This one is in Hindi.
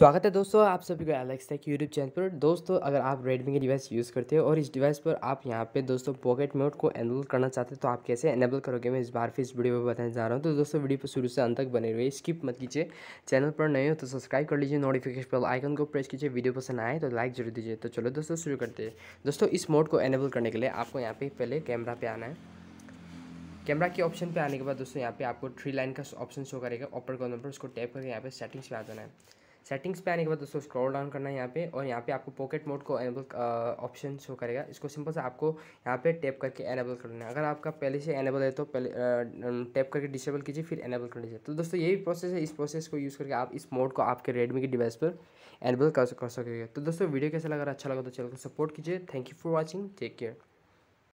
स्वागत है दोस्तों आप सभी का एलेक्स टेक यूट्यूब चैनल पर दोस्तों अगर आप रेडमी के डिवाइस यूज़ करते हो और इस डिवाइस पर आप यहाँ पे दोस्तों पॉकेट मोड को एनेबल करना चाहते हो तो आप कैसे एनेबल करोगे मैं इस बार फिर इस वीडियो में बताने जा रहा हूँ तो दोस्तों वीडियो पर शुरू से अंत तक बने रहिए स्किप मत कीजिए चैनल पर नए हो तो सब्सक्राइब कर लीजिए नोटिफिकेशन पर आइकन को प्रेस कीजिए वीडियो पसंद आए तो लाइक जरूर दीजिए तो चलो दोस्तों शुरू करते हैं दोस्तों इस मोड को एनेबल करने के लिए आपको यहाँ पर पहले कैमरा पर आना है कैमरा के ऑप्शन पर आने के बाद दोस्तों यहाँ पे आपको थ्री लाइन का ऑप्शन शो करेगा ऑपर कॉर्नर पर उसको टैप करके यहाँ पर सेटिंग्स पर आ जाना है सेटिंग्स पे आने के बाद दोस्तों स्क्रॉल डाउन करना है यहाँ पे और यहाँ पे आपको पॉकेट मोड को एनेबल ऑप्शन शो करेगा इसको सिंपल से आपको यहाँ पे टैप करके एनेबल करना है अगर आपका पहले से एनेबल है तो पहले टैप uh, um, करके डिसेबल कीजिए फिर एनेबल कर लीजिए तो दोस्तों यही प्रोसेस है इस प्रोसेस को यूज़ करके आप इस मोड को आपके रेडमी के डिवाइस पर एनेबल कर सकोगे तो दोस्तों वीडियो कैसा लगा अच्छा लगा तो चैनल को सपोर्ट कीजिए thank you for watching take care